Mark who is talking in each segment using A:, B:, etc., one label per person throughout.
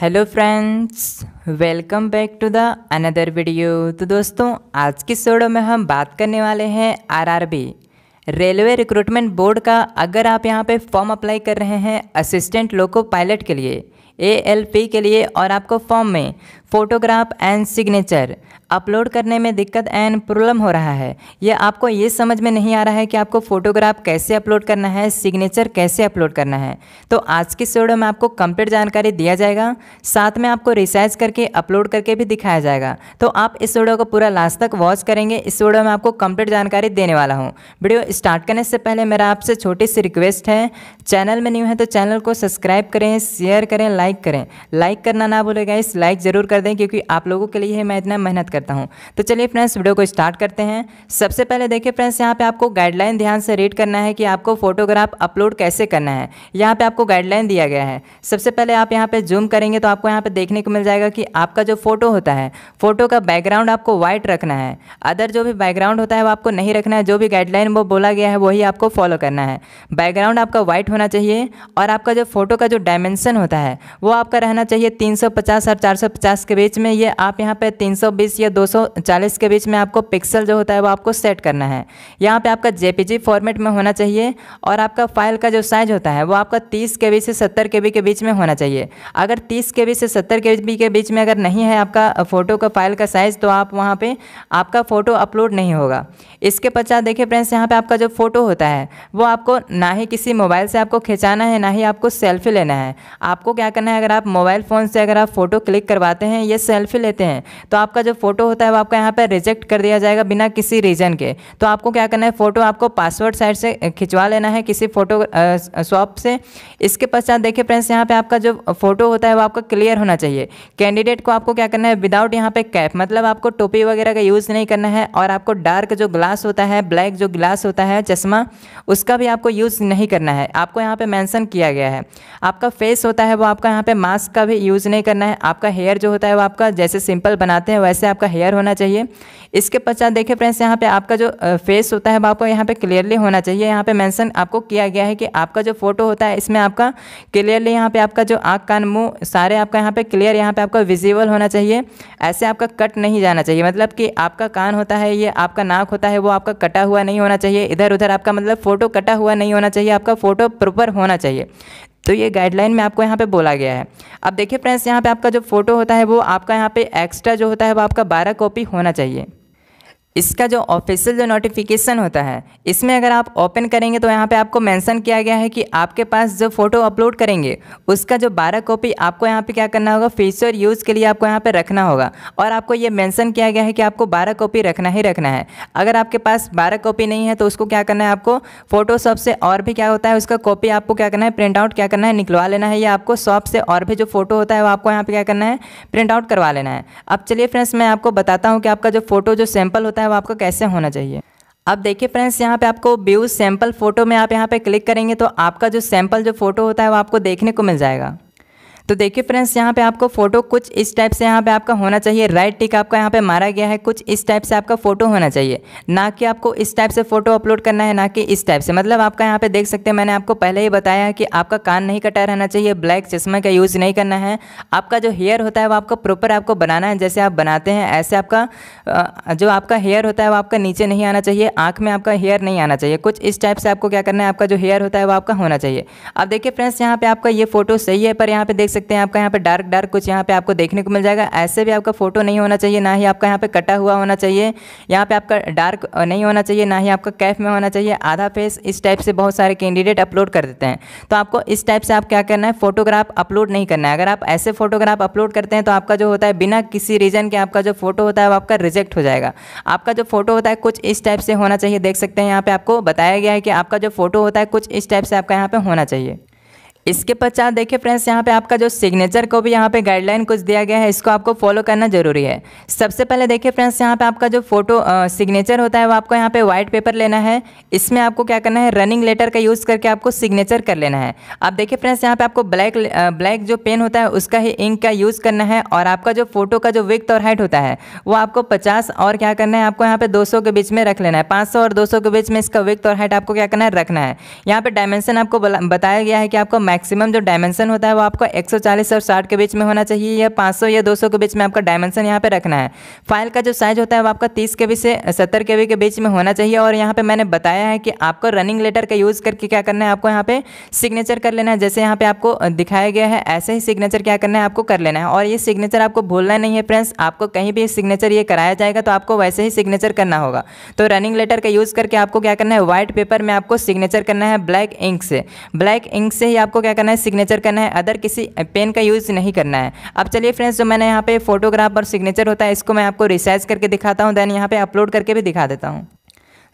A: hello friends welcome back to the another video तो दोस्तों आज की सोडो में हम बात करने वाले हैं आरआरबी रेलवे रिक्रूटमेंट बोर्ड का अगर आप यहां पे फॉर्म अप्लाई कर रहे हैं असिस्टेंट लोको पायलट के लिए ए एल पी के लिए और आपको फॉर्म में फ़ोटोग्राफ एंड सिग्नेचर अपलोड करने में दिक्कत एंड प्रॉब्लम हो रहा है यह आपको ये समझ में नहीं आ रहा है कि आपको फ़ोटोग्राफ कैसे अपलोड करना है सिग्नेचर कैसे अपलोड करना है तो आज की वीडियो में आपको कंप्लीट जानकारी दिया जाएगा साथ में आपको रिसर्च करके अपलोड करके भी दिखाया जाएगा तो आप इस वीडियो को पूरा लास्ट तक वॉच करेंगे इस वीडियो में आपको कंप्लीट जानकारी देने वाला हूँ वीडियो स्टार्ट करने से पहले मेरा आपसे छोटी सी रिक्वेस्ट है चैनल में न्यू है तो चैनल को सब्सक्राइब करें शेयर करें लाइक करें लाइक करना ना भूलें गाइस लाइक ज़रूर कर दें क्योंकि आप लोगों के लिए मैं इतना मेहनत करता हूँ तो चलिए फ्रेंड्स वीडियो को स्टार्ट करते हैं सबसे पहले देखिए फ्रेंड्स यहाँ पर आपको गाइडलाइन ध्यान से रीड करना है कि आपको फोटोग्राफ अपलोड कैसे करना है यहाँ पर आपको गाइडलाइन दिया गया है सबसे पहले आप यहाँ पर जूम करेंगे तो आपको यहाँ पर देखने को मिल जाएगा कि आपका जो फ़ोटो होता है फ़ोटो का बैकग्राउंड आपको वाइट रखना है अदर जो भी बैकग्राउंड होता है वो आपको नहीं रखना है जो भी गाइडलाइन वो बोला गया है वही आपको फॉलो करना है बैकग्राउंड आपका वाइट होना चाहिए और आपका जो फ़ोटो का जो डायमेंशन होता है वो आपका रहना चाहिए 350 और 450 के बीच में ये आप यहाँ पे 320 या 240 के बीच में आपको पिक्सल जो होता है वो आपको सेट करना है यहाँ पे आपका जे फॉर्मेट में होना चाहिए और आपका फाइल का जो साइज होता है वो आपका तीस के बी से सत्तर के बी के बीच में होना चाहिए अगर तीस के से सत्तर के बी के बीच में अगर नहीं है आपका फ़ोटो का फाइल का साइज़ तो आप वहाँ पर आपका फ़ोटो अपलोड नहीं होगा इसके पश्चात देखिए फ्रेंड्स यहाँ पर आपका जो फ़ोटो होता है वो आपको ना ही किसी मोबाइल से आपको खिंचाना है ना ही आपको सेल्फी लेना है आपको क्या करना है अगर आप मोबाइल फ़ोन से अगर आप फ़ोटो क्लिक करवाते हैं या सेल्फी लेते हैं तो आपका जो फ़ोटो होता है वो आपका यहाँ पर रिजेक्ट कर दिया जाएगा बिना किसी रीज़न के तो आपको क्या करना है फ़ोटो आपको पासवर्ड साइड से खिंचवा लेना है किसी फ़ोटो शॉप से इसके पश्चात देखिए फ्रेंड्स यहाँ पर आपका जो फ़ोटो होता है वो आपका क्लियर होना चाहिए कैंडिडेट को आपको क्या करना है विदाउट यहाँ पर कैप मतलब आपको टोपी वगैरह का यूज़ नहीं करना है और आपको डार्क जो ग्लास होता है ब्लैक जो ग्लास होता है चश्मा उसका भी आपको यूज़ नहीं करना है आपको यहाँ पर मैंसन किया गया है आपका फेस होता है वो आपका यहाँ पे मास्क का भी यूज़ नहीं करना है आपका हेयर जो होता है वो आपका जैसे सिंपल बनाते हैं वैसे आपका हेयर होना चाहिए इसके पश्चात देखिए फ्रेंड्स यहाँ पे आपका जो फेस होता है वो आपको यहाँ पे क्लियरली होना चाहिए यहाँ पे मेंशन आपको किया गया है कि आपका जो फोटो होता है इसमें आपका क्लियरली यहाँ पे आपका जो आँख कान मुँह सारे आपका यहाँ पे क्लियर यहाँ पे आपका विजिबल होना चाहिए ऐसे आपका कट नहीं जाना चाहिए मतलब कि आपका कान होता है ये आपका नाक होता है वो आपका कटा हुआ नहीं होना चाहिए इधर उधर आपका मतलब फ़ोटो कटा हुआ नहीं होना चाहिए आपका फ़ोटो प्रॉपर होना चाहिए तो ये गाइडलाइन में आपको यहाँ पे बोला गया है अब देखिए फ्रेंड्स यहाँ पे आपका जो फ़ोटो होता है वो आपका यहाँ पे एक्स्ट्रा जो होता है वो आपका बारह कॉपी होना चाहिए इसका जो ऑफिशियल जो नोटिफिकेशन होता है इसमें अगर आप ओपन करेंगे तो यहाँ पे आपको मेंशन किया गया है कि आपके पास जो फ़ोटो अपलोड करेंगे उसका जो 12 कॉपी आपको यहाँ पे क्या करना होगा फीचर यूज़ के लिए आपको यहाँ पे रखना होगा और आपको ये मेंशन किया गया है कि आपको 12 कॉपी रखना ही रखना है अगर आपके पास बारह कॉपी नहीं है तो उसको क्या करना है आपको फ़ोटोशॉप से और भी क्या होता है उसका कॉपी आपको क्या करना है प्रिंट आउट क्या करना है निकलवा लेना है या आपको शॉप से और भी जो फ़ोटो होता है वो आपको यहाँ पर क्या करना है प्रिंट आउट करवा लेना है अब चलिए फ्रेंड्स मैं आपको बताता हूँ कि आपका जो फ़ोटो जो सैम्पल होता है है वो आपका कैसे होना चाहिए अब देखिए फ्रेंड्स यहाँ पे आपको व्यू सैंपल फोटो में आप यहाँ पे क्लिक करेंगे तो आपका जो सैंपल जो फोटो होता है वो आपको देखने को मिल जाएगा तो देखिए फ्रेंड्स यहाँ पे आपको फोटो कुछ इस टाइप से यहाँ पे आपका होना चाहिए राइट टिक आपका यहाँ पे मारा गया है कुछ इस टाइप से आपका फोटो होना चाहिए ना कि आपको इस टाइप से फोटो अपलोड करना है ना कि इस टाइप से मतलब आपका यहाँ पे देख सकते हैं मैंने आपको पहले ही बताया है कि आपका कान नहीं कटा रहना चाहिए ब्लैक चश्मे का यूज़ नहीं करना है आपका जो हेयर होता है वो आपका प्रॉपर आपको बनाना है जैसे आप बनाते हैं ऐसे आपका जो आपका हेयर होता है वो आपका नीचे नहीं आना चाहिए आँख में आपका हेयर नहीं आना चाहिए कुछ इस टाइप से आपको क्या करना है आपका जो हेयर होता है वो आपका होना चाहिए अब देखिए फ्रेंड्स यहाँ पर आपका ये फोटो सही है पर यहाँ पे देख सकते हैं आपका यहाँ पे डार्क डार्क कुछ यहाँ पे आपको देखने को मिल जाएगा ऐसे भी आपका फोटो नहीं होना चाहिए ना ही आपका यहाँ पे कटा हुआ होना चाहिए यहाँ पे आपका डार्क नहीं होना चाहिए ना ही आपका कैफ में होना चाहिए आधा फेस इस टाइप से बहुत सारे कैंडिडेट अपलोड कर देते हैं तो आपको इस टाइप से आप क्या करना है फोटोग्राफ अपलोड नहीं करना है अगर आप ऐसे फोटोग्राफ अपलोड करते हैं तो आपका जो होता है बिना किसी रीज़न के आपका जो फोटो होता है वो आपका रिजेक्ट हो जाएगा आपका जो फोटो होता है कुछ इस टाइप से होना चाहिए देख सकते हैं यहाँ पे आपको बताया गया है कि आपका जो फोटो होता है कुछ इस टाइप से आपका यहाँ पे होना चाहिए इसके पश्चात देखिए फ्रेंड्स यहाँ पे आपका जो सिग्नेचर को भी यहाँ पे गाइडलाइन कुछ दिया गया है इसको आपको फॉलो करना जरूरी है सबसे पहले देखिए फ्रेंड्स यहाँ पे आपका जो फोटो सिग्नेचर होता है वो आपको यहाँ पे व्हाइट पेपर लेना है इसमें आपको क्या करना है रनिंग लेटर का यूज़ करके आपको सिग्नेचर कर लेना है आप देखिए फ्रेंड्स यहाँ पर आपको ब्लैक ब्लैक जो पेन होता है उसका ही इंक का यूज़ करना है और आपका जो फोटो का जो विक्त और हाइट होता है वो आपको पचास और क्या करना है आपको यहाँ पे दो के बीच में रख लेना है पाँच और दो के बीच में इसका विक्त और हाइट आपको क्या करना है रखना है यहाँ पर डायमेंशन आपको बताया गया है कि आपको मैक्सिमम जो डायमेंशन होता है वो आपको 140 और 60 के बीच में होना चाहिए या 500 या 200 के बीच में आपका डायमेंशन यहाँ पे रखना है फाइल का जो साइज होता है वो आपका 30 के बी से 70 के बी के बीच में होना चाहिए और यहाँ पे मैंने बताया है कि आपको रनिंग लेटर का यूज़ करके क्या करना है आपको यहाँ पे सिग्नेचर कर लेना है जैसे यहाँ पे आपको दिखाया गया है ऐसे ही सिग्नेचर क्या करना है आपको कर लेना है और ये सिग्नेचर आपको भूलना नहीं है फ्रेंड्स आपको कहीं भी सिग्नेचर ये कराया जाएगा तो आपको वैसे ही सिग्नेचर करना होगा तो रनिंग लेटर का यूज़ करके आपको क्या करना है व्हाइट पेपर में आपको सिग्नेचर करना है ब्लैक इंक से ब्लैक इंक से ही आपको क्या करना है सिग्नेचर करना है अदर किसी पेन का यूज़ नहीं करना है अब चलिए फ्रेंड्स जो मैंने यहाँ पे फोटोग्राफ और सिग्नेचर होता है इसको मैं आपको रिसाइज करके दिखाता हूँ देन यहाँ पे अपलोड करके भी दिखा देता हूँ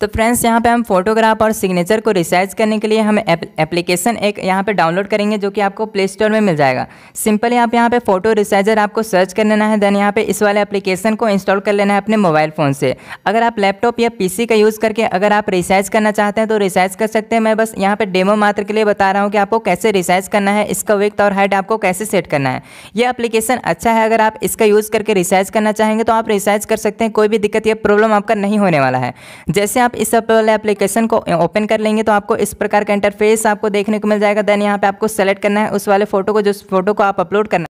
A: तो फ्रेंड्स यहाँ पे हम फोटोग्राफ और सिग्नेचर को रिसाइज करने के लिए हम एप्लीकेशन एक यहाँ पे डाउनलोड करेंगे जो कि आपको प्ले स्टोर में मिल जाएगा सिंपली आप यहाँ पे फोटो रिसाइजर आपको सर्च कर लेना है देन यहाँ पे इस वाले एप्लीकेशन को इंस्टॉल कर लेना है अपने मोबाइल फ़ोन से अगर आप लैपटॉप या पी का यूज़ करके अगर आप रिसाइज करना चाहते हैं तो रिसाइज कर सकते हैं मैं बस यहाँ पर डेमो मात्र के लिए बता रहा हूँ कि आपको कैसे रिसाइज करना है इसका विक्त और हाइट आपको कैसे सेट करना है यह अप्लीकेशन अच्छा है अगर आप इसका यूज़ करके रिसाइज करना चाहेंगे तो आप रिसाइज कर सकते हैं कोई भी दिक्कत या प्रॉब्लम आपका नहीं होने वाला है जैसे आप इस वाले एप्लीकेशन को ओपन कर लेंगे तो आपको इस प्रकार का इंटरफेस आपको देखने को मिल जाएगा देन यहाँ पे आपको सेलेक्ट करना है उस वाले फोटो को जो फोटो को आप अपलोड करना है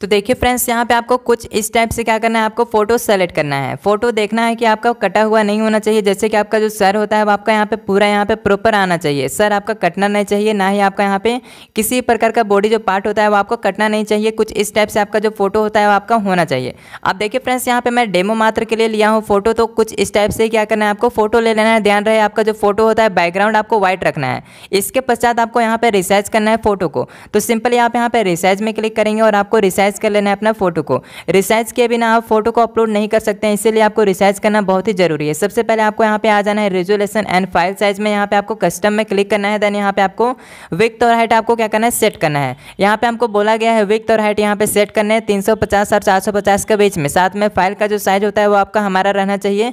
A: तो देखिए फ्रेंड्स यहाँ पे आपको कुछ इस टाइप से क्या करना है आपको फोटो सेलेक्ट करना है फोटो देखना है कि आपका कटा हुआ नहीं होना चाहिए जैसे कि आपका जो सर होता है वो आपका यहाँ पे पूरा यहाँ पे प्रॉपर आना चाहिए सर आपका कटना नहीं चाहिए ना ही आपका यहाँ पे किसी प्रकार का बॉडी जो पार्ट होता है वो आपको कटना नहीं चाहिए कुछ इस टाइप से आपका जो फोटो होता है वो आपका होना चाहिए अब देखिए फ्रेंड्स यहाँ पे मैं डेमो मात्र के लिए लिया हूँ फोटो तो कुछ इस टाइप से क्या करना है आपको फोटो ले लेना है ध्यान रहे आपका जो फोटो होता है बैकग्राउंड आपको व्हाइट रखना है इसके पश्चात आपको यहाँ पर रिसर्च करना है फोटो को तो सिंपल आप यहाँ पे रिसर्च में क्लिक करेंगे और आपको रिसर्च रिसाइज कर लेना है अपना फोटो को रिसाइज के बिना आप फोटो को अपलोड नहीं कर सकते हैं इसीलिए आपको रिसाइज करना बहुत ही जरूरी है सबसे पहले आपको यहाँ पे आ जाना है रेजोलेशन एंड फाइल साइज में यहाँ पे आपको कस्टम में क्लिक करना है देन यहाँ पे आपको विक्थ और हाइट आपको क्या करना है सेट करना है यहाँ पे हमको बोला गया है विक्थ और हाइट यहाँ पे सेट करना है तीन और चार के बीच में साथ में फाइल का जो साइज होता है वो आपका हमारा रहना चाहिए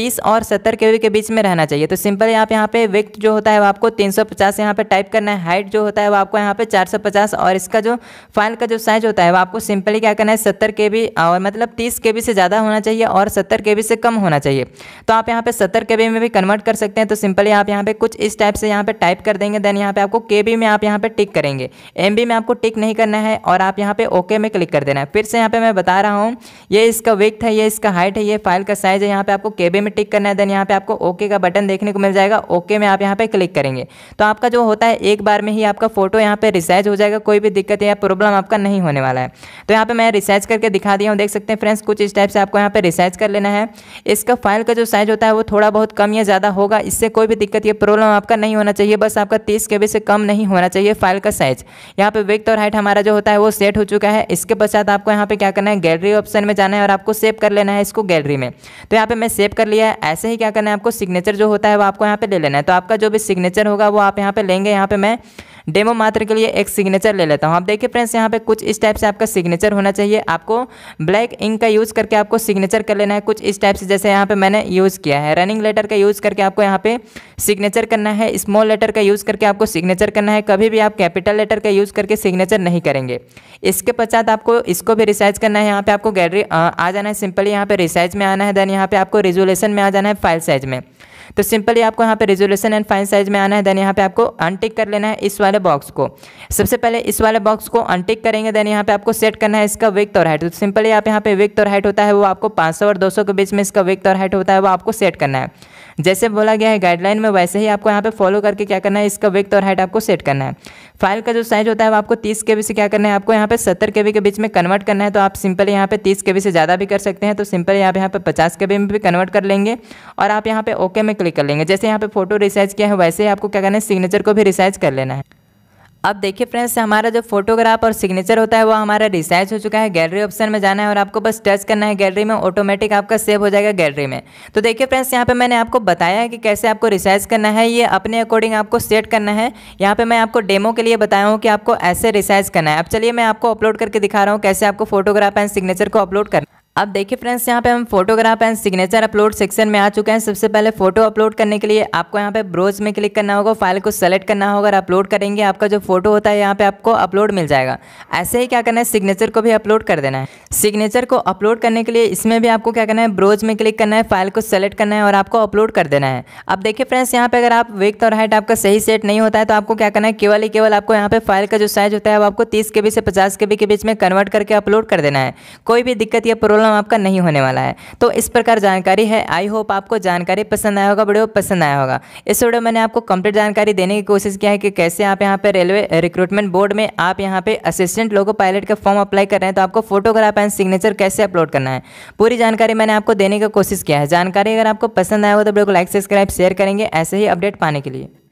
A: तीस और सत्तर के के बीच में रहना चाहिए तो सिंपल आप यहाँ पे विक्थ जो होता है वो आपको तीन सौ पे टाइप करना है हाइट जो होता है वो आपको यहाँ पे चार और इसका जो फाइल का जो साइज होता है आपको सिंपली क्या करना है सत्तर के बी और मतलब तीस के बी से ज़्यादा होना चाहिए और सत्तर के बी से कम होना चाहिए तो आप यहाँ पे सत्तर के बी में भी कन्वर्ट कर सकते हैं तो सिंपली आप यहाँ पे कुछ इस टाइप से यहाँ पे टाइप कर देंगे देन यहाँ पे आपको के बी में आप यहाँ पे टिक करेंगे एम बी में आपको टिक नहीं करना है और आप यहाँ पे ओके में क्लिक कर देना है फिर से यहाँ पे मैं बता रहा हूँ ये इसका विक्थ है ये इसका हाइट है ये फाइल का साइज है यहाँ पे आपको के बी में टिक करना है देन यहाँ पे आपको ओके का बटन देखने को मिल जाएगा ओके में आप यहाँ पे क्लिक करेंगे तो आपका जो होता है एक बार में ही आपका फोटो यहाँ पे रिसाइज हो जाएगा कोई भी दिक्कत या प्रॉब्लम आपका नहीं होने वाला है तो यहाँ पे मैं रिसर्च करके दिखा दिया हूँ देख सकते हैं फ्रेंड्स कुछ इस टाइप से आपको यहाँ पे रिसर्च कर लेना है इसका फाइल का जो साइज होता है वो थोड़ा बहुत कम या ज़्यादा होगा इससे कोई भी दिक्कत या प्रॉब्लम आपका नहीं होना चाहिए बस आपका तीस के से कम नहीं होना चाहिए फाइल का साइज यहाँ पर विथ और हाइट हमारा जो होता है वो सेट हो चुका है इसके पश्चात आपको यहाँ पर क्या करना है गैलरी ऑप्शन में जाना है और आपको सेव कर लेना है इसको गैलरी में तो यहाँ पर मैं सेव कर लिया है ऐसे ही क्या करना है आपको सिग्नेचर जो होता है वो आपको यहाँ पर ले लेना है तो आपका जो भी सिग्नेचर होगा वो आप यहाँ पर लेंगे यहाँ पर मैं डेमो मात्र के लिए एक सिग्नेचर ले लेता हूँ आप देखिए फ्रेंड्स यहाँ पे कुछ इस टाइप से आपका आपका सिग्नेचर होना चाहिए आपको ब्लैक इंक का यूज़ करके आपको सिग्नेचर कर लेना है कुछ इस टाइप से जैसे यहाँ पे मैंने यूज़ किया है रनिंग लेटर का यूज़ करके आपको यहाँ पे सिग्नेचर करना है स्मॉल लेटर का यूज़ करके आपको सिग्नेचर करना है कभी भी आप कैपिटल लेटर का यूज़ करके सिग्नेचर नहीं करेंगे इसके पश्चात आपको इसको भी रिसाइज करना है यहाँ पर आपको गैलरी आ जाना है सिंपली यहाँ पर रिसाइज में आना है देन यहाँ पे आपको रिजोलेशन में आ जाना है फाइल साइज में तो सिंपली आपको यहाँ पे रेजोल्यूशन एंड फाइन साइज में आना है देन यहाँ पे आपको अनटिक कर लेना है इस वाले बॉक्स को सबसे पहले इस वाले बॉक्स को अनटिक करेंगे देन यहाँ पे आपको सेट करना है इसका विक्थ और हाइट तो सिंपली आप यहाँ पे विक्थ और हाइट होता है वो आपको पाँच और दो के बीच में इसका विक्थ और हाइट होता है वो आपको सेट करना है जैसे बोला गया है गाइडलाइन में वैसे ही आपको यहाँ पे फॉलो करके क्या करना है इसका विक्थ और हाइट आपको सेट करना है फाइल का जो साइज होता है वो आपको तीस के बी से क्या करना है आपको यहाँ पे सत्तर के बी के बीच में कन्वर्ट करना है तो आप सिंपल यहाँ पे तीस के बी से ज़्यादा भी कर सकते हैं तो सिंपल यहाँ पे यहाँ पे पचास के में भी कन्वर्ट कर लेंगे और आप यहाँ पे ओके में क्लिक कर लेंगे जैसे यहाँ पे फोटो रिसाइज किया है वैसे ही आपको क्या करना है सिग्नेचर को भी रिसाइज कर लेना है अब देखिए फ्रेंड्स हमारा जो फोटोग्राफ और सिग्नेचर होता है वो हमारा रिसाइज हो चुका है गैलरी ऑप्शन में जाना है और आपको बस टच करना है गैलरी में ऑटोमेटिक आपका सेव हो जाएगा गैलरी में तो देखिए फ्रेंड्स यहाँ पे मैंने आपको बताया है कि कैसे आपको रिसाइज करना है ये अपने अकॉर्डिंग आपको सेट करना है यहाँ पर मैं आपको डेमो के लिए बताया हूँ कि आपको ऐसे रिसाइज करना है अब चलिए मैं आपको अपलोड करके दिखा रहा हूँ कैसे आपको फोटोग्राफ एंड सिग्नेचर को अपलोड करना अब देखिए फ्रेंड्स यहाँ पे हम photograph and signature upload section में आ चुके हैं सबसे पहले फोटो अपलोड करने के लिए आपको यहाँ पे ब्रोज में क्लिक करना होगा फाइल को सेलेक्ट करना होगा और अपलोड करेंगे आपका जो फोटो होता है यहाँ पे आपको अपलोड मिल जाएगा ऐसे ही क्या करना है सिग्नेचर को भी अपलोड कर देना है सिग्नेचर को अपलोड करने के लिए इसमें भी आपको क्या करना है ब्रोज में क्लिक करना है फाइल को सेलेक्ट करना है और आपको अपलोड कर देना है अब देखिए फ्रेंड्स यहाँ पर अगर आप वेक्त और हाइट आपका सही सेट नहीं होता है तो आपको क्या करना है केवल ही केवल आपको यहाँ पे फाइल का जो साइज होता है वो आपको तीस के से पचास के के बीच में कन्वर्ट करके अपलोड कर देना है कोई भी दिक्कत या प्रॉब्लम प्रॉब्लम आपका नहीं होने वाला है तो इस प्रकार जानकारी है आई होप आपको जानकारी पसंद आया होगा वीडियो पसंद आया होगा इस वीडियो मैंने आपको कंप्लीट जानकारी देने की कोशिश किया है कि कैसे आप यहाँ पर रेलवे रिक्रूटमेंट बोर्ड में आप यहाँ पे असिस्टेंट लोगो पायलट का फॉर्म अप्लाई कर रहे हैं तो आपको फोटोग्राफ एंड सिग्नेचर कैसे अपलोड करना है पूरी जानकारी मैंने आपको देने की कोशिश किया है जानकारी अगर आपको पसंद आया हो तो वीडियो को लाइक सब्सक्राइब शेयर करेंगे ऐसे ही अपडेट पाने के लिए